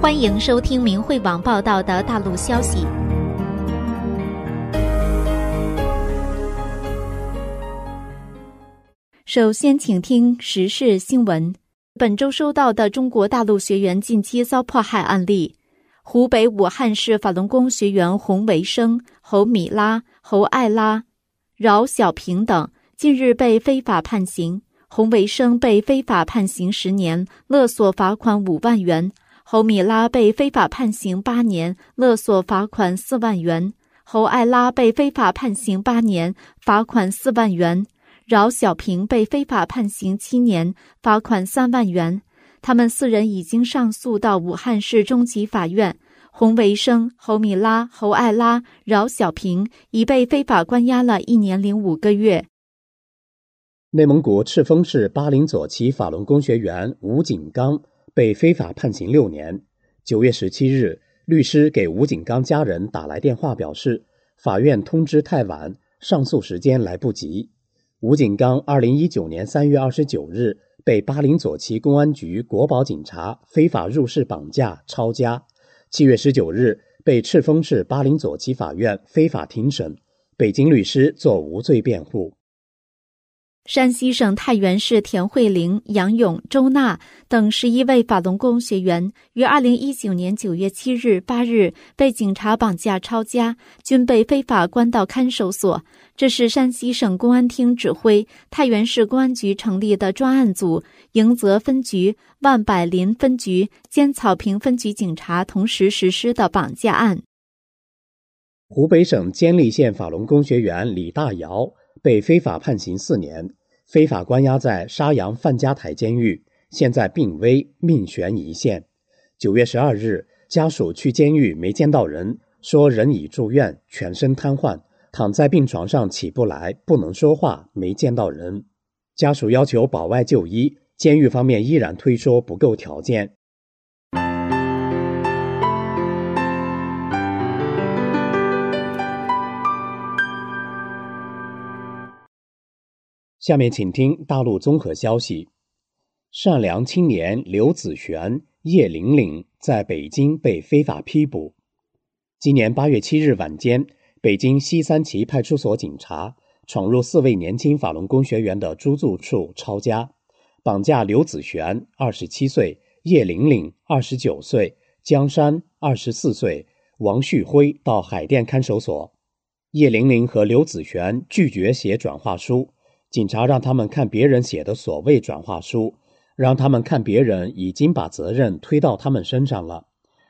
欢迎收听明慧网报道的大陆消息。首先，请听时事新闻：本周收到的中国大陆学员近期遭迫害案例，湖北武汉市法轮功学员洪维生、侯米拉、侯艾拉、饶小平等近日被非法判刑。洪维生被非法判刑十年，勒索罚款五万元。侯米拉被非法判刑八年，勒索罚款四万元；侯艾拉被非法判刑八年，罚款四万元；饶小平被非法判刑七年，罚款三万元。他们四人已经上诉到武汉市中级法院。洪维生、侯米拉、侯艾拉、饶小平已被非法关押了一年零五个月。内蒙古赤峰市巴林左旗法轮功学员吴景刚。被非法判刑六年。九月十七日，律师给吴景刚家人打来电话，表示法院通知太晚，上诉时间来不及。吴景刚二零一九年三月二十九日被巴林左旗公安局国保警察非法入室绑架抄家，七月十九日被赤峰市巴林左旗法院非法庭审，北京律师做无罪辩护。山西省太原市田慧玲、杨勇、周娜等十一位法轮功学员于二零一九年九月七日、八日被警察绑架抄家，均被非法关到看守所。这是山西省公安厅指挥太原市公安局成立的专案组，迎泽分局、万柏林分局、尖草坪分局警察同时实施的绑架案。湖北省监利县法轮功学员李大尧被非法判刑四年。非法关押在沙洋范家台监狱，现在病危，命悬一线。九月十二日，家属去监狱没见到人，说人已住院，全身瘫痪，躺在病床上起不来，不能说话，没见到人。家属要求保外就医，监狱方面依然推说不够条件。下面请听大陆综合消息：善良青年刘子璇、叶玲玲在北京被非法批捕。今年八月七日晚间，北京西三旗派出所警察闯入四位年轻法轮功学员的租住处抄家，绑架刘子璇（二十七岁）、叶玲玲（二十九岁）、江山（二十四岁）、王旭辉到海淀看守所。叶玲玲和刘子璇拒绝写转化书。警察让他们看别人写的所谓转化书，让他们看别人已经把责任推到他们身上了，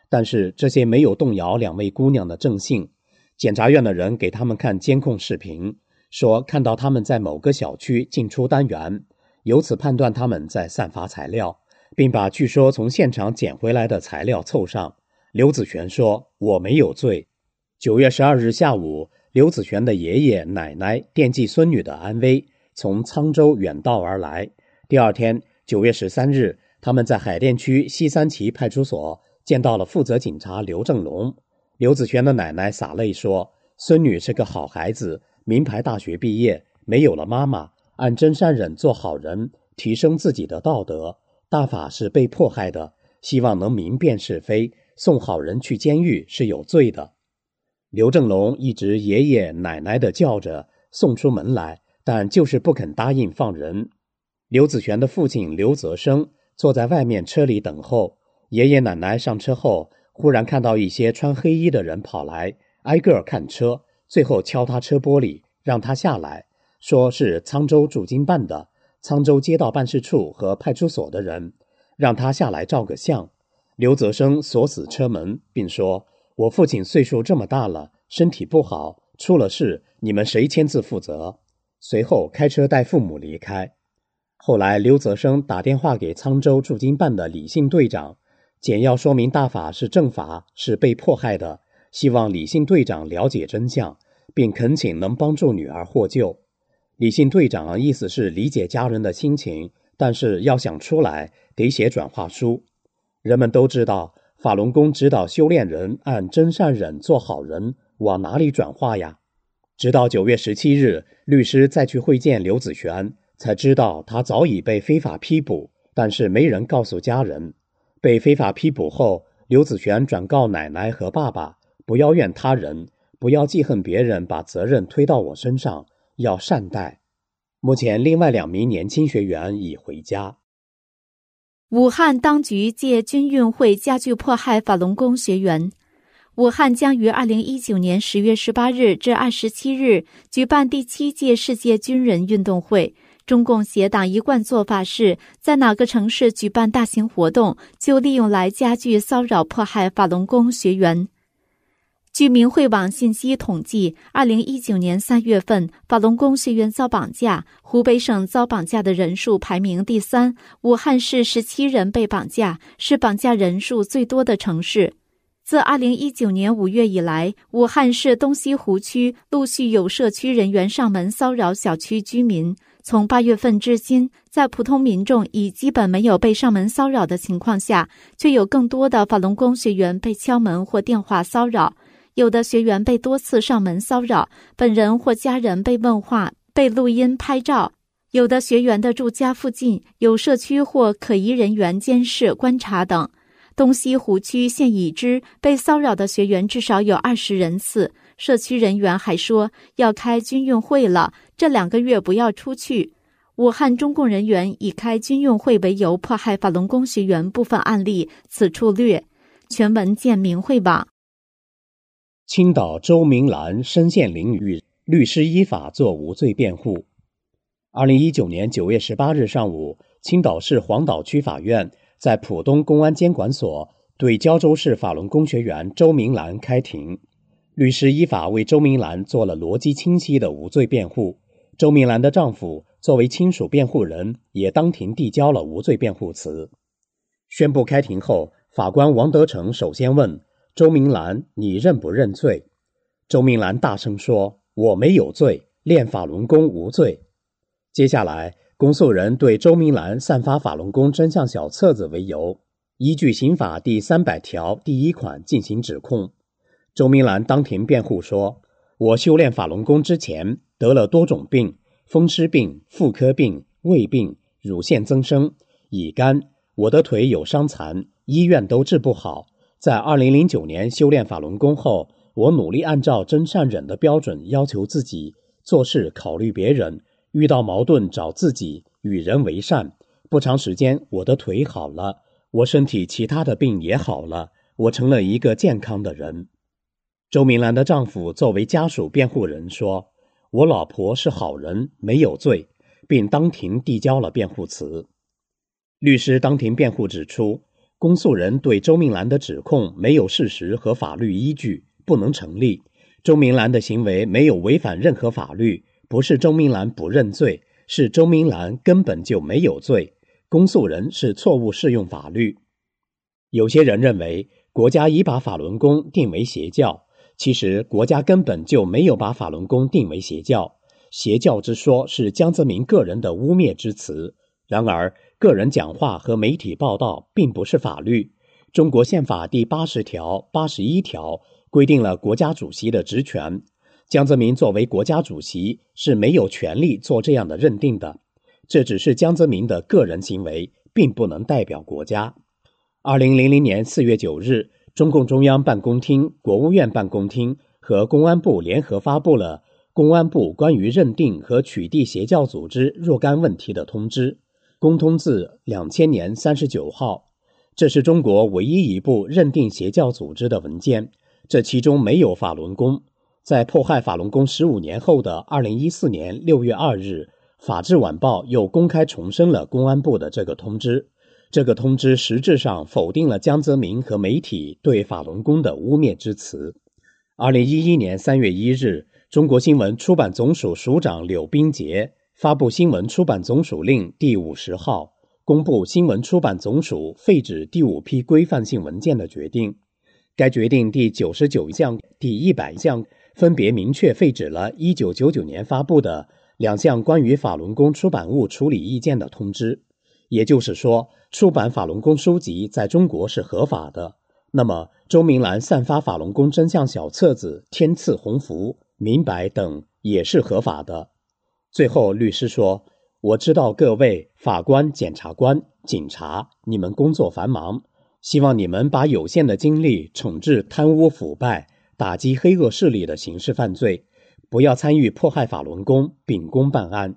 但是这些没有动摇两位姑娘的正信。检察院的人给他们看监控视频，说看到他们在某个小区进出单元，由此判断他们在散发材料，并把据说从现场捡回来的材料凑上。刘子璇说：“我没有罪。”九月十二日下午，刘子璇的爷爷奶奶惦记孙女的安危。从沧州远道而来。第二天，九月十三日，他们在海淀区西三旗派出所见到了负责警察刘正龙。刘子轩的奶奶洒泪说：“孙女是个好孩子，名牌大学毕业，没有了妈妈，按真善忍做好人，提升自己的道德。大法是被迫害的，希望能明辨是非，送好人去监狱是有罪的。”刘正龙一直爷爷奶奶的叫着送出门来。但就是不肯答应放人。刘子璇的父亲刘泽生坐在外面车里等候。爷爷奶奶上车后，忽然看到一些穿黑衣的人跑来，挨个看车，最后敲他车玻璃，让他下来，说是沧州驻京办的、沧州街道办事处和派出所的人，让他下来照个相。刘泽生锁死车门，并说：“我父亲岁数这么大了，身体不好，出了事，你们谁签字负责？”随后开车带父母离开。后来，刘泽生打电话给沧州驻京办的李姓队长，简要说明大法是正法，是被迫害的，希望李姓队长了解真相，并恳请能帮助女儿获救。李姓队长意思是理解家人的心情，但是要想出来得写转化书。人们都知道，法轮功指导修炼人按真善忍做好人，往哪里转化呀？直到九月十七日，律师再去会见刘子璇，才知道他早已被非法批捕，但是没人告诉家人。被非法批捕后，刘子璇转告奶奶和爸爸：“不要怨他人，不要记恨别人，把责任推到我身上，要善待。”目前，另外两名年轻学员已回家。武汉当局借军运会加剧迫害法轮功学员。武汉将于二零一九年十月十八日至二十七日举办第七届世界军人运动会。中共协党一贯做法是在哪个城市举办大型活动，就利用来加剧骚扰迫害法轮功学员。据明慧网信息统计，二零一九年三月份，法轮功学员遭绑架，湖北省遭绑架的人数排名第三，武汉市十七人被绑架，是绑架人数最多的城市。自二零一九年五月以来，武汉市东西湖区陆续有社区人员上门骚扰小区居民。从八月份至今，在普通民众已基本没有被上门骚扰的情况下，却有更多的法轮功学员被敲门或电话骚扰。有的学员被多次上门骚扰，本人或家人被问话、被录音、拍照。有的学员的住家附近有社区或可疑人员监视、观察等。东西湖区现已知被骚扰的学员至少有二十人次。社区人员还说要开军运会了，这两个月不要出去。武汉中共人员以开军运会为由迫害法轮功学员，部分案例此处略，全文见明慧网。青岛周明兰身陷囹圄，律师依法做无罪辩护。二零一九年九月十八日上午，青岛市黄岛区法院。在浦东公安监管所对胶州市法轮功学员周明兰开庭，律师依法为周明兰做了逻辑清晰的无罪辩护。周明兰的丈夫作为亲属辩护人也当庭递交了无罪辩护词。宣布开庭后，法官王德成首先问周明兰：“你认不认罪？”周明兰大声说：“我没有罪，练法轮功无罪。”接下来。公诉人对周明兰散发法轮功真相小册子为由，依据刑法第三百条第一款进行指控。周明兰当庭辩护说：“我修炼法轮功之前得了多种病，风湿病、妇科病、胃病、乳腺增生、乙肝，我的腿有伤残，医院都治不好。在二零零九年修炼法轮功后，我努力按照真善忍的标准要求自己，做事考虑别人。”遇到矛盾找自己，与人为善。不长时间，我的腿好了，我身体其他的病也好了，我成了一个健康的人。周明兰的丈夫作为家属辩护人说：“我老婆是好人，没有罪。”并当庭递交了辩护词。律师当庭辩护指出，公诉人对周明兰的指控没有事实和法律依据，不能成立。周明兰的行为没有违反任何法律。不是周明兰不认罪，是周明兰根本就没有罪。公诉人是错误适用法律。有些人认为国家已把法轮功定为邪教，其实国家根本就没有把法轮功定为邪教。邪教之说是江泽民个人的污蔑之词。然而，个人讲话和媒体报道并不是法律。中国宪法第八十条、八十一条规定了国家主席的职权。江泽民作为国家主席是没有权利做这样的认定的，这只是江泽民的个人行为，并不能代表国家。二零零零年四月九日，中共中央办公厅、国务院办公厅和公安部联合发布了《公安部关于认定和取缔邪教组织若干问题的通知》（公通字两千年三十九号），这是中国唯一一部认定邪教组织的文件。这其中没有法轮功。在迫害法轮功十五年后的二零一四年六月二日，《法制晚报》又公开重申了公安部的这个通知。这个通知实质上否定了江泽民和媒体对法轮功的污蔑之词。二零一一年三月一日，中国新闻出版总署署长柳斌杰发布新闻出版总署令第五十号，公布新闻出版总署废止第五批规范性文件的决定。该决定第九十九项、第一百项。分别明确废止了1999年发布的两项关于法轮功出版物处理意见的通知，也就是说，出版法轮功书籍在中国是合法的。那么，周明兰散发法轮功真相小册子《天赐鸿福》《明白》等也是合法的。最后，律师说：“我知道各位法官、检察官、警察，你们工作繁忙，希望你们把有限的精力惩治贪污腐败。”打击黑恶势力的刑事犯罪，不要参与迫害法轮功，秉公办案。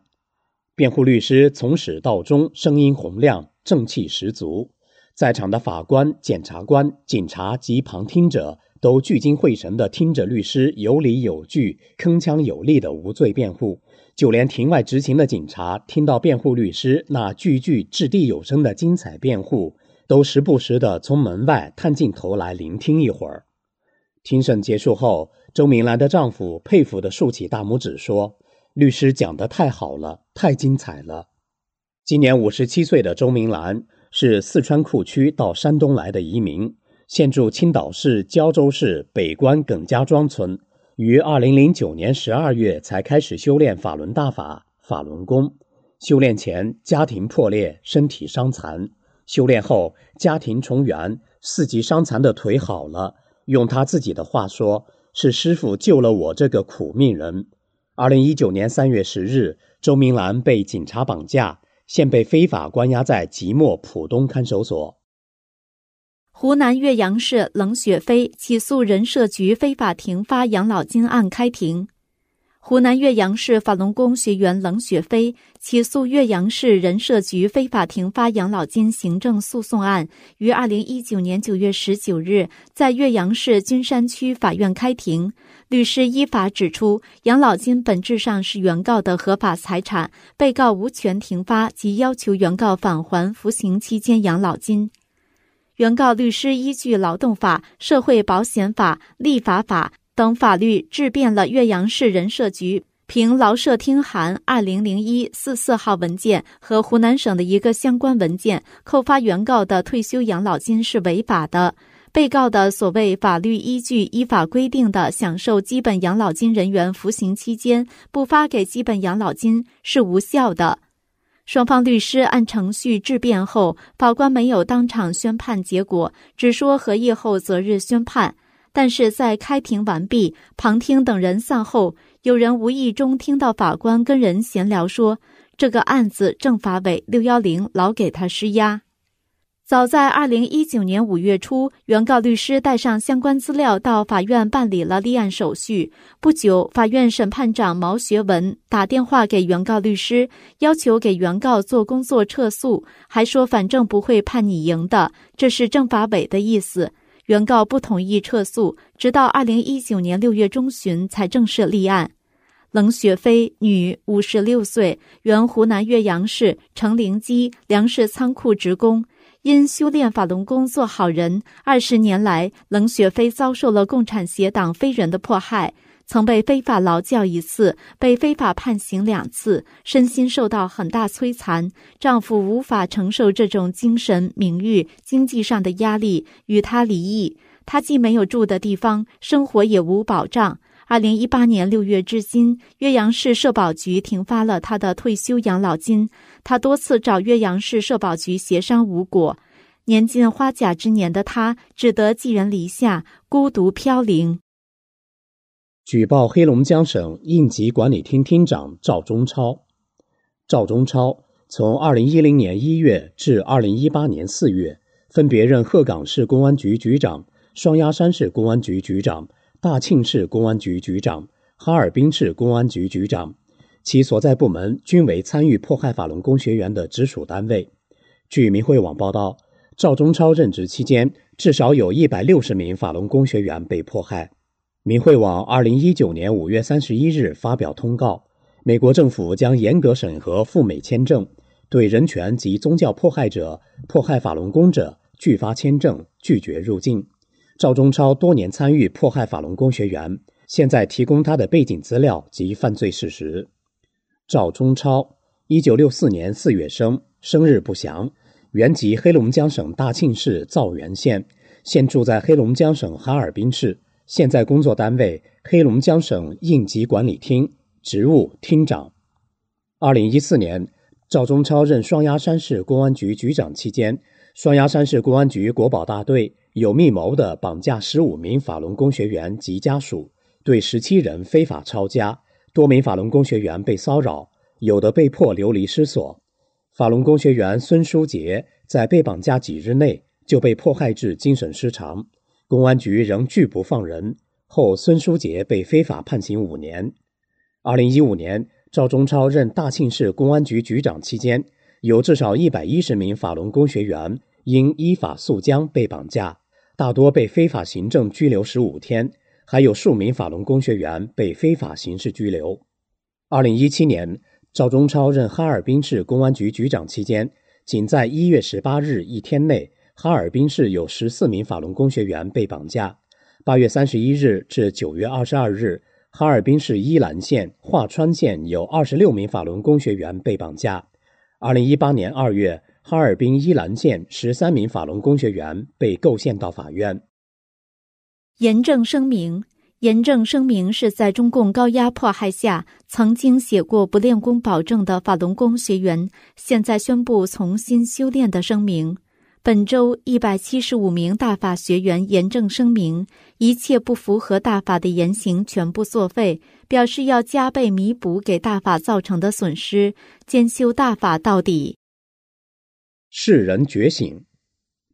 辩护律师从始到终声音洪亮，正气十足。在场的法官、检察官、警察及旁听者都聚精会神地听着律师有理有据、铿锵有力的无罪辩护。就连庭外执勤的警察，听到辩护律师那句句掷地有声的精彩辩护，都时不时地从门外探进头来聆听一会儿。庭审结束后，周明兰的丈夫佩服地竖起大拇指说：“律师讲得太好了，太精彩了。”今年五十七岁的周明兰是四川库区到山东来的移民，现住青岛市胶州市北关耿家庄村。于二零零九年十二月才开始修炼法轮大法、法轮功。修炼前，家庭破裂，身体伤残；修炼后，家庭重圆，四级伤残的腿好了。用他自己的话说，是师傅救了我这个苦命人。二零一九年三月十日，周明兰被警察绑架，现被非法关押在即墨浦东看守所。湖南岳阳市冷雪飞起诉人社局非法停发养老金案开庭。湖南岳阳市法轮功学员冷雪飞起诉岳阳市人社局非法停发养老金行政诉讼案，于二零一九年九月十九日在岳阳市君山区法院开庭。律师依法指出，养老金本质上是原告的合法财产，被告无权停发及要求原告返还服刑期间养老金。原告律师依据《劳动法》《社会保险法》《立法法》。等法律质变了岳阳市人社局凭劳社厅函二零零一四四号文件和湖南省的一个相关文件扣发原告的退休养老金是违法的，被告的所谓法律依据依法规定的享受基本养老金人员服刑期间不发给基本养老金是无效的。双方律师按程序质辩后，法官没有当场宣判结果，只说合议后择日宣判。但是在开庭完毕、旁听等人散后，有人无意中听到法官跟人闲聊说：“这个案子政法委六幺零老给他施压。”早在二零一九年五月初，原告律师带上相关资料到法院办理了立案手续。不久，法院审判长毛学文打电话给原告律师，要求给原告做工作撤诉，还说：“反正不会判你赢的，这是政法委的意思。”原告不同意撤诉，直到二零一九年六月中旬才正式立案。冷雪飞，女，五十六岁，原湖南岳阳市城陵矶粮食仓库职工，因修炼法轮功做好人，二十年来，冷雪飞遭受了共产邪党非人的迫害。曾被非法劳教一次，被非法判刑两次，身心受到很大摧残。丈夫无法承受这种精神、名誉、经济上的压力，与她离异。她既没有住的地方，生活也无保障。二零一八年六月至今，岳阳市社保局停发了她的退休养老金。她多次找岳阳市社保局协商无果，年近花甲之年的她只得寄人篱下，孤独飘零。举报黑龙江省应急管理厅厅长赵忠超。赵忠超从二零一零年一月至二零一八年四月，分别任鹤岗市公安局局长、双鸭山市公安局局长、大庆市公安局局长、哈尔滨市公安局局长，其所在部门均为参与迫害法轮功学员的直属单位。据明慧网报道，赵忠超任职期间，至少有一百六十名法轮功学员被迫害。民慧网二零一九年五月三十一日发表通告：美国政府将严格审核赴美签证，对人权及宗教迫害者、迫害法轮功者拒发签证、拒绝入境。赵忠超多年参与迫害法轮功学员，现在提供他的背景资料及犯罪事实。赵忠超，一九六四年四月生，生日不详，原籍黑龙江省大庆市肇源县，现住在黑龙江省哈尔滨市。现在工作单位黑龙江省应急管理厅，职务厅长。二零一四年，赵忠超任双鸭山市公安局局长期间，双鸭山市公安局国保大队有密谋的绑架十五名法轮功学员及家属，对十七人非法抄家，多名法轮功学员被骚扰，有的被迫流离失所。法轮功学员孙书杰在被绑架几日内就被迫害至精神失常。公安局仍拒不放人后，孙书杰被非法判刑五年。二零一五年，赵忠超任大庆市公安局局长期间，有至少一百一十名法轮功学员因依法诉江被绑架，大多被非法行政拘留十五天，还有数名法轮功学员被非法刑事拘留。二零一七年，赵忠超任哈尔滨市公安局局长期间，仅在一月十八日一天内。哈尔滨市有十四名法轮功学员被绑架。八月三十一日至九月二十二日，哈尔滨市依兰县、桦川县有二十六名法轮功学员被绑架。二零一八年二月，哈尔滨依兰县十三名法轮功学员被构陷到法院。严正声明：严正声明是在中共高压迫害下，曾经写过不练功保证的法轮功学员，现在宣布重新修炼的声明。本周一百七十五名大法学员严正声明：一切不符合大法的言行全部作废，表示要加倍弥补给大法造成的损失，兼修大法到底。世人觉醒，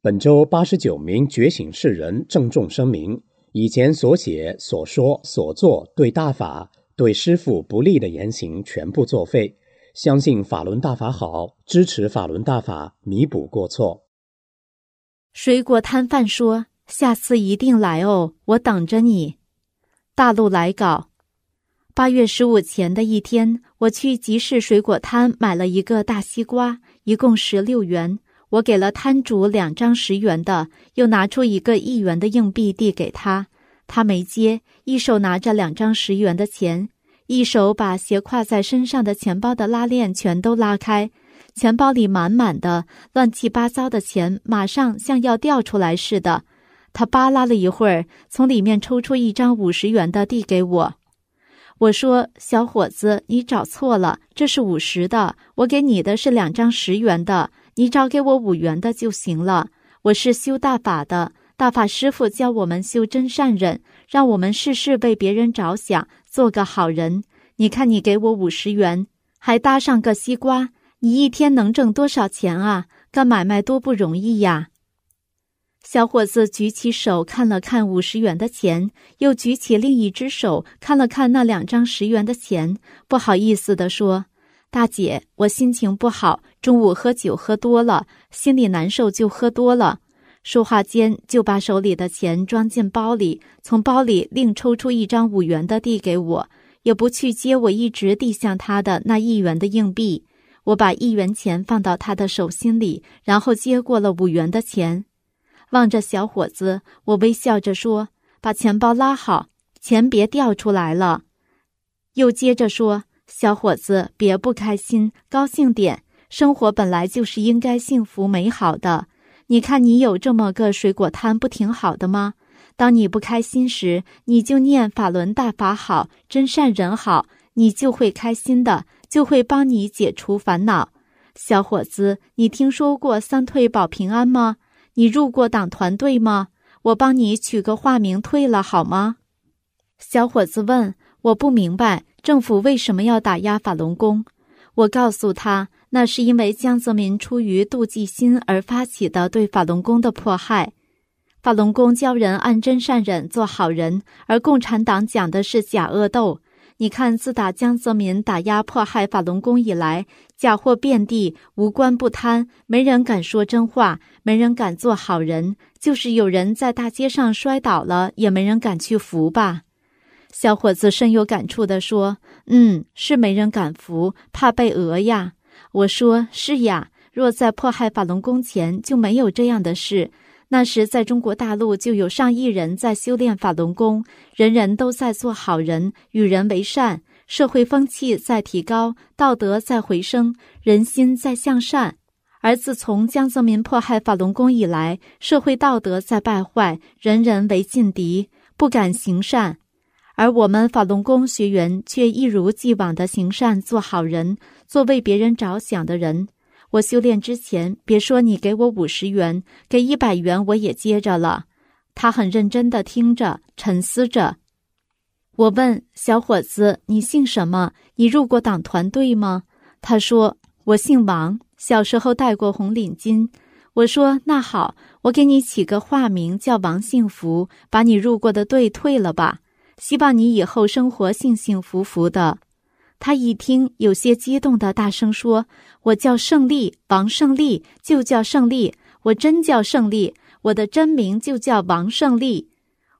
本周八十九名觉醒世人郑重声明：以前所写、所说、所做对大法、对师父不利的言行全部作废，相信法轮大法好，支持法轮大法，弥补过错。水果摊贩说：“下次一定来哦，我等着你。”大陆来稿。八月十五前的一天，我去集市水果摊买了一个大西瓜，一共十六元。我给了摊主两张十元的，又拿出一个一元的硬币递给他，他没接，一手拿着两张十元的钱，一手把斜挎在身上的钱包的拉链全都拉开。钱包里满满的乱七八糟的钱，马上像要掉出来似的。他扒拉了一会儿，从里面抽出一张五十元的递给我。我说：“小伙子，你找错了，这是五十的，我给你的是两张十元的，你找给我五元的就行了。我是修大法的，大法师傅教我们修真善忍，让我们事事为别人着想，做个好人。你看，你给我五十元，还搭上个西瓜。”你一天能挣多少钱啊？干买卖多不容易呀！小伙子举起手看了看五十元的钱，又举起另一只手看了看那两张十元的钱，不好意思地说：“大姐，我心情不好，中午喝酒喝多了，心里难受就喝多了。”说话间就把手里的钱装进包里，从包里另抽出一张五元的递给我，也不去接我一直递向他的那一元的硬币。我把一元钱放到他的手心里，然后接过了五元的钱，望着小伙子，我微笑着说：“把钱包拉好，钱别掉出来了。”又接着说：“小伙子，别不开心，高兴点，生活本来就是应该幸福美好的。你看，你有这么个水果摊，不挺好的吗？当你不开心时，你就念‘法轮大法好，真善人好’，你就会开心的。”就会帮你解除烦恼，小伙子，你听说过“三退保平安”吗？你入过党团队吗？我帮你取个化名退了好吗？小伙子问，我不明白政府为什么要打压法轮功。我告诉他，那是因为江泽民出于妒忌心而发起的对法轮功的迫害。法轮功教人按真善忍做好人，而共产党讲的是假恶斗。你看，自打江泽民打压迫害法轮功以来，假货遍地，无官不贪，没人敢说真话，没人敢做好人。就是有人在大街上摔倒了，也没人敢去扶吧？小伙子深有感触地说：“嗯，是没人敢扶，怕被讹呀。”我说：“是呀，若在迫害法轮功前，就没有这样的事。”那时，在中国大陆就有上亿人在修炼法轮功，人人都在做好人、与人为善，社会风气在提高，道德在回升，人心在向善。而自从江泽民迫害法轮功以来，社会道德在败坏，人人为劲敌，不敢行善，而我们法轮功学员却一如既往的行善、做好人、做为别人着想的人。我修炼之前，别说你给我五十元，给一百元我也接着了。他很认真的听着，沉思着。我问小伙子：“你姓什么？你入过党团队吗？”他说：“我姓王，小时候戴过红领巾。”我说：“那好，我给你起个化名叫王幸福，把你入过的队退了吧。希望你以后生活幸幸福福的。”他一听，有些激动地大声说：“我叫胜利，王胜利就叫胜利，我真叫胜利，我的真名就叫王胜利。”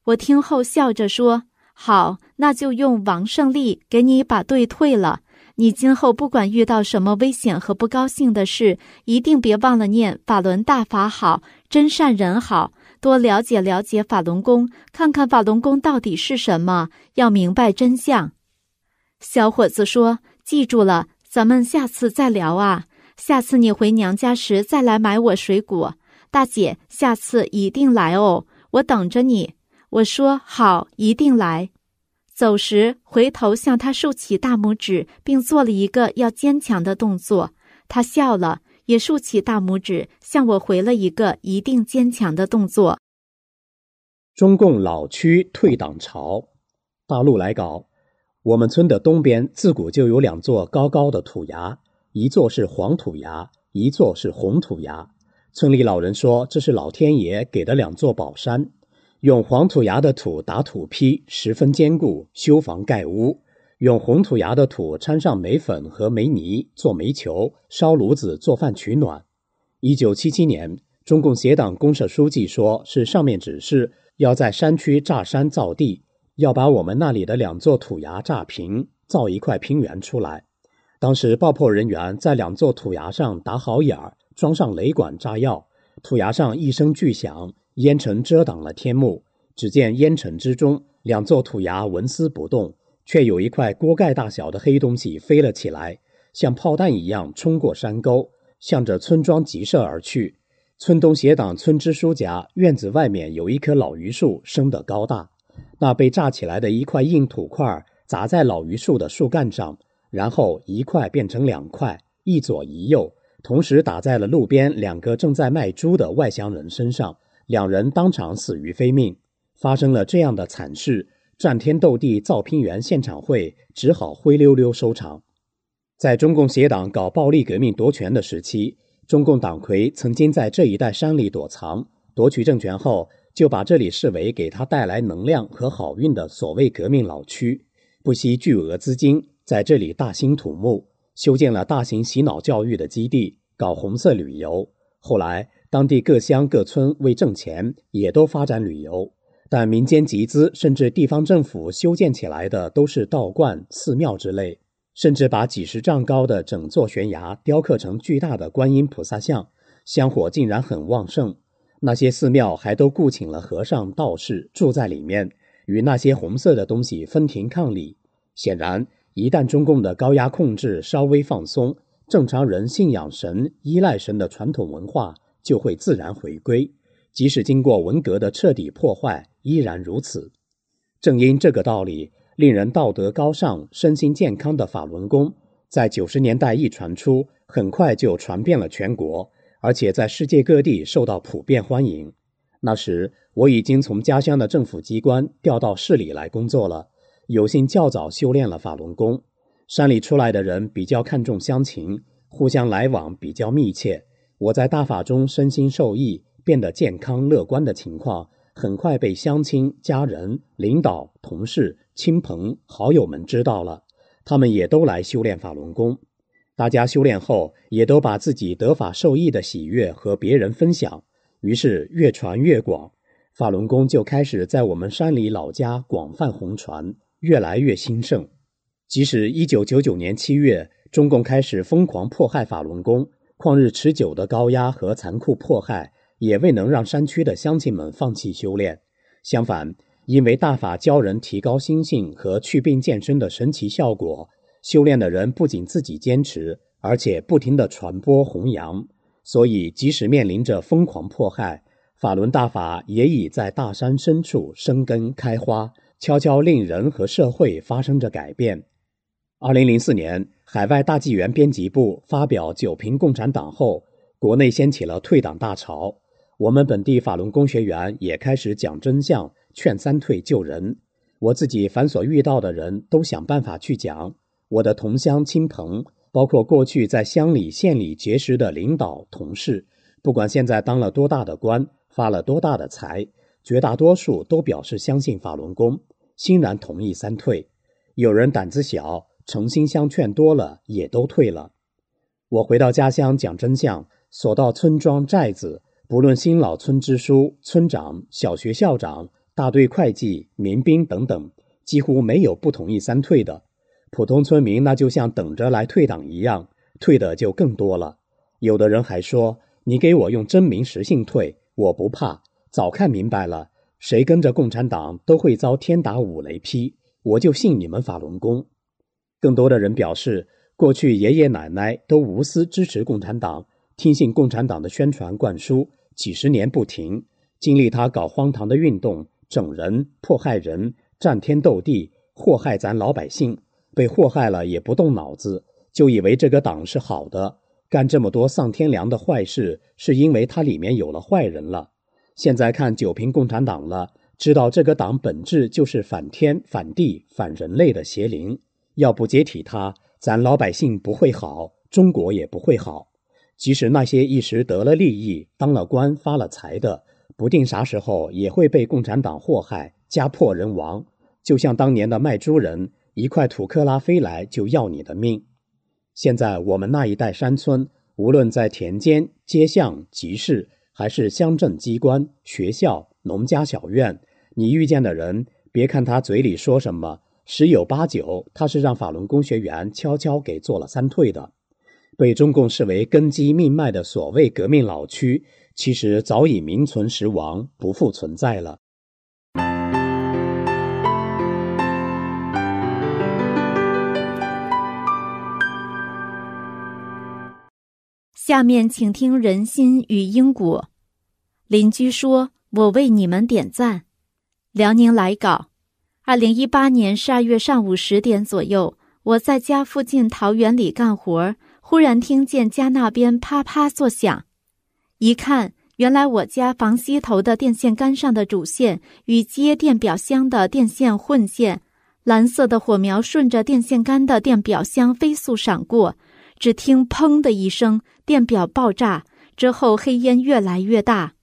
我听后笑着说：“好，那就用王胜利给你把队退了。你今后不管遇到什么危险和不高兴的事，一定别忘了念法轮大法，好真善人，好多了解了解法轮功，看看法轮功到底是什么，要明白真相。”小伙子说：“记住了，咱们下次再聊啊！下次你回娘家时再来买我水果。大姐，下次一定来哦，我等着你。”我说：“好，一定来。”走时回头向他竖起大拇指，并做了一个要坚强的动作。他笑了，也竖起大拇指向我回了一个一定坚强的动作。中共老区退党潮，大陆来搞。我们村的东边自古就有两座高高的土崖，一座是黄土崖，一座是红土崖。村里老人说，这是老天爷给的两座宝山。用黄土崖的土打土坯，十分坚固，修房盖屋；用红土崖的土掺上煤粉和煤泥做煤球，烧炉子做饭取暖。一九七七年，中共协党公社书记说，是上面指示要在山区炸山造地。要把我们那里的两座土崖炸平，造一块平原出来。当时爆破人员在两座土崖上打好眼儿，装上雷管炸药。土崖上一声巨响，烟尘遮挡了天幕。只见烟尘之中，两座土崖纹丝不动，却有一块锅盖大小的黑东西飞了起来，像炮弹一样冲过山沟，向着村庄急射而去。村东斜党村支书家院子外面有一棵老榆树，生得高大。那被炸起来的一块硬土块砸在老榆树的树干上，然后一块变成两块，一左一右，同时打在了路边两个正在卖猪的外乡人身上，两人当场死于非命。发生了这样的惨事，战天斗地造平原现场会只好灰溜溜收场。在中共协党搞暴力革命夺权的时期，中共党魁曾经在这一带山里躲藏，夺取政权后。就把这里视为给他带来能量和好运的所谓革命老区，不惜巨额资金在这里大兴土木，修建了大型洗脑教育的基地，搞红色旅游。后来，当地各乡各村为挣钱，也都发展旅游，但民间集资甚至地方政府修建起来的都是道观、寺庙之类，甚至把几十丈高的整座悬崖雕刻成巨大的观音菩萨像，香火竟然很旺盛。那些寺庙还都雇请了和尚、道士住在里面，与那些红色的东西分庭抗礼。显然，一旦中共的高压控制稍微放松，正常人信仰神、依赖神的传统文化就会自然回归，即使经过文革的彻底破坏，依然如此。正因这个道理，令人道德高尚、身心健康的法轮功，在九十年代一传出，很快就传遍了全国。而且在世界各地受到普遍欢迎。那时我已经从家乡的政府机关调到市里来工作了，有幸较早修炼了法轮功。山里出来的人比较看重乡情，互相来往比较密切。我在大法中身心受益，变得健康乐观的情况，很快被乡亲、家人、领导、同事、亲朋好友们知道了，他们也都来修炼法轮功。大家修炼后，也都把自己得法受益的喜悦和别人分享，于是越传越广，法轮功就开始在我们山里老家广泛红传，越来越兴盛。即使1999年7月，中共开始疯狂迫害法轮功，旷日持久的高压和残酷迫害也未能让山区的乡亲们放弃修炼。相反，因为大法教人提高心性和祛病健身的神奇效果。修炼的人不仅自己坚持，而且不停地传播弘扬，所以即使面临着疯狂迫害，法轮大法也已在大山深处生根开花，悄悄令人和社会发生着改变。二零零四年，海外大纪元编辑部发表《九评共产党》后，国内掀起了退党大潮，我们本地法轮功学员也开始讲真相，劝三退救人。我自己凡所遇到的人都想办法去讲。我的同乡亲朋，包括过去在乡里、县里结识的领导、同事，不管现在当了多大的官，发了多大的财，绝大多数都表示相信法轮功，欣然同意三退。有人胆子小，诚心相劝多了，也都退了。我回到家乡讲真相，所到村庄、寨子，不论新老村支书、村长、小学校长、大队会计、民兵等等，几乎没有不同意三退的。普通村民那就像等着来退党一样，退的就更多了。有的人还说：“你给我用真名实姓退，我不怕。”早看明白了，谁跟着共产党都会遭天打五雷劈，我就信你们法轮功。更多的人表示，过去爷爷奶奶都无私支持共产党，听信共产党的宣传灌输，几十年不停。经历他搞荒唐的运动，整人、迫害人、战天斗地，祸害咱老百姓。被祸害了也不动脑子，就以为这个党是好的，干这么多丧天良的坏事，是因为它里面有了坏人了。现在看九平共产党了，知道这个党本质就是反天、反地、反人类的邪灵。要不解体它，咱老百姓不会好，中国也不会好。即使那些一时得了利益、当了官、发了财的，不定啥时候也会被共产党祸害，家破人亡。就像当年的卖猪人。一块土克拉飞来就要你的命。现在我们那一带山村，无论在田间、街巷、集市，还是乡镇机关、学校、农家小院，你遇见的人，别看他嘴里说什么，十有八九他是让法轮功学员悄悄给做了三退的。被中共视为根基命脉的所谓革命老区，其实早已名存实亡，不复存在了。下面请听《人心与因果》。邻居说：“我为你们点赞。”辽宁来稿。二零一八年十二月上午十点左右，我在家附近桃园里干活，忽然听见家那边啪啪作响。一看，原来我家房西头的电线杆上的主线与接电表箱的电线混线，蓝色的火苗顺着电线杆的电表箱飞速闪过。只听“砰”的一声，电表爆炸之后，黑烟越来越大。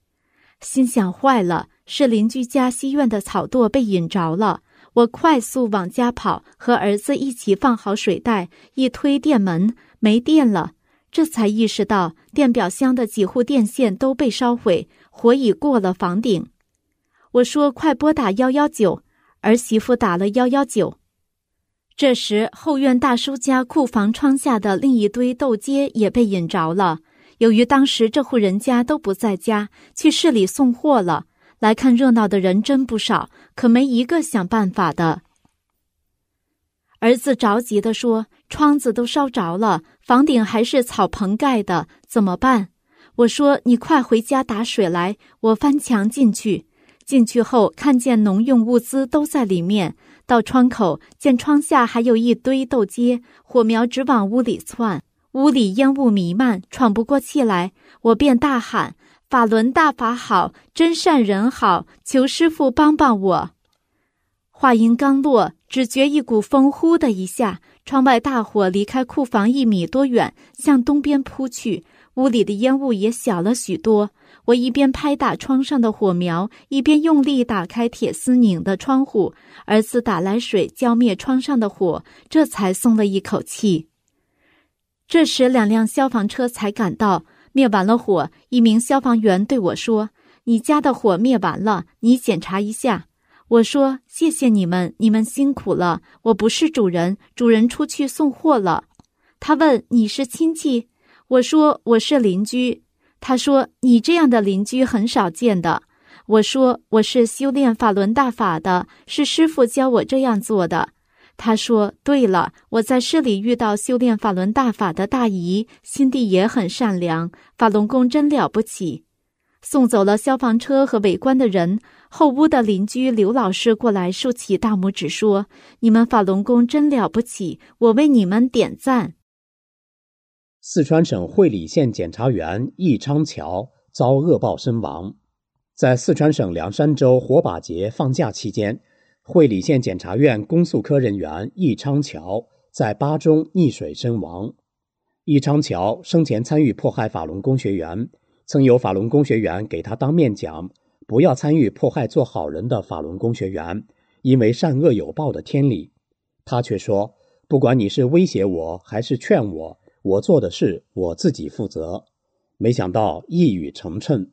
心想坏了，是邻居家西院的草垛被引着了。我快速往家跑，和儿子一起放好水袋。一推电门，没电了。这才意识到，电表箱的几户电线都被烧毁，火已过了房顶。我说：“快拨打幺幺九！”儿媳妇打了幺幺九。这时，后院大叔家库房窗下的另一堆豆秸也被引着了。由于当时这户人家都不在家，去市里送货了。来看热闹的人真不少，可没一个想办法的。儿子着急的说：“窗子都烧着了，房顶还是草棚盖的，怎么办？”我说：“你快回家打水来，我翻墙进去。进去后，看见农用物资都在里面。”到窗口，见窗下还有一堆豆秸，火苗直往屋里窜，屋里烟雾弥漫，喘不过气来。我便大喊：“法轮大法好，真善人好，求师傅帮帮我！”话音刚落，只觉一股风呼的一下，窗外大火离开库房一米多远，向东边扑去，屋里的烟雾也小了许多。我一边拍打窗上的火苗，一边用力打开铁丝拧的窗户。儿子打来水浇灭窗上的火，这才松了一口气。这时，两辆消防车才赶到，灭完了火。一名消防员对我说：“你家的火灭完了，你检查一下。”我说：“谢谢你们，你们辛苦了。我不是主人，主人出去送货了。”他问：“你是亲戚？”我说：“我是邻居。”他说：“你这样的邻居很少见的。”我说：“我是修炼法轮大法的，是师傅教我这样做的。”他说：“对了，我在市里遇到修炼法轮大法的大姨，心地也很善良。法轮功真了不起。”送走了消防车和围观的人，后屋的邻居刘老师过来竖起大拇指说：“你们法轮功真了不起，我为你们点赞。”四川省会理县检察员易昌桥遭恶报身亡。在四川省凉山州火把节放假期间，会理县检察院公诉科人员易昌桥在巴中溺水身亡。易昌桥生前参与迫害法轮功学员，曾有法轮功学员给他当面讲：“不要参与迫害做好人的法轮功学员，因为善恶有报的天理。”他却说：“不管你是威胁我还是劝我。”我做的事我自己负责，没想到一语成谶。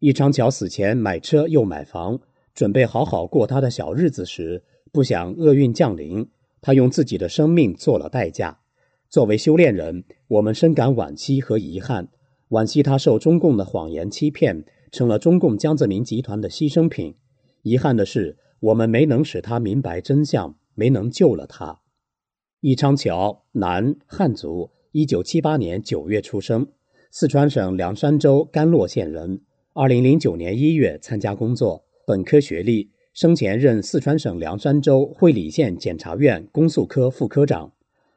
易昌桥死前买车又买房，准备好好过他的小日子时，不想厄运降临，他用自己的生命做了代价。作为修炼人，我们深感惋惜和遗憾，惋惜他受中共的谎言欺骗，成了中共江泽民集团的牺牲品。遗憾的是，我们没能使他明白真相，没能救了他。易昌桥，男，汉族。一九七八年九月出生，四川省凉山州甘洛县人。二零零九年一月参加工作，本科学历。生前任四川省凉山州会理县检察院公诉科副科长。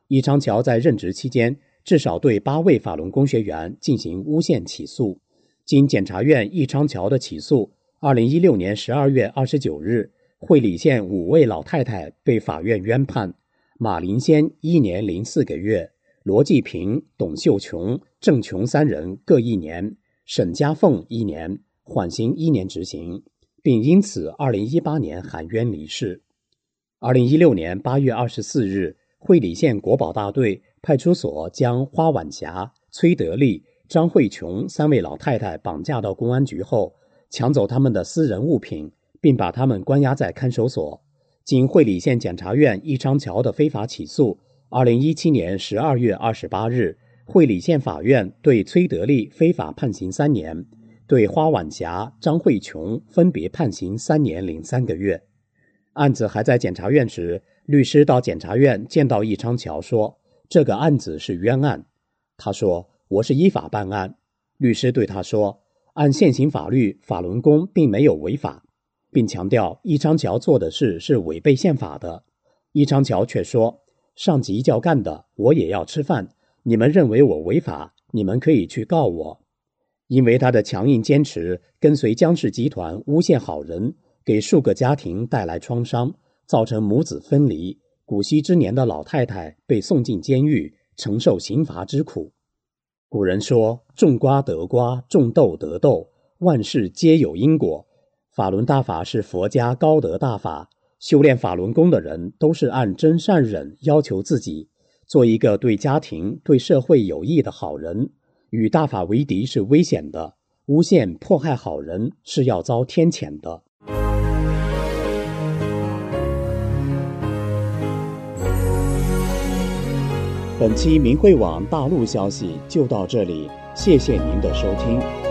易昌桥在任职期间，至少对八位法轮功学员进行诬陷起诉。经检察院易昌桥的起诉，二零一六年十二月二十九日，会理县五位老太太被法院冤判，马林仙一年零四个月。罗继平、董秀琼、郑琼三人各一年，沈家凤一年，缓刑一年执行，并因此二零一八年喊冤离世。二零一六年八月二十四日，会理县国保大队派出所将花晚霞、崔德利、张慧琼三位老太太绑架到公安局后，抢走他们的私人物品，并把他们关押在看守所。经会理县检察院易昌桥的非法起诉。二零一七年十二月二十八日，会理县法院对崔德利非法判刑三年，对花婉霞、张慧琼分别判刑三年零三个月。案子还在检察院时，律师到检察院见到易昌桥说：“这个案子是冤案。”他说：“我是依法办案。”律师对他说：“按现行法律，法轮功并没有违法，并强调易昌桥做的事是违背宪法的。”易昌桥却说。上级叫干的，我也要吃饭。你们认为我违法，你们可以去告我。因为他的强硬坚持，跟随江氏集团诬陷好人，给数个家庭带来创伤，造成母子分离。古稀之年的老太太被送进监狱，承受刑罚之苦。古人说：“种瓜得瓜，种豆得豆，万事皆有因果。”法轮大法是佛家高德大法。修炼法轮功的人都是按真善忍要求自己，做一个对家庭、对社会有益的好人。与大法为敌是危险的，诬陷迫害好人是要遭天谴的。本期明慧网大陆消息就到这里，谢谢您的收听。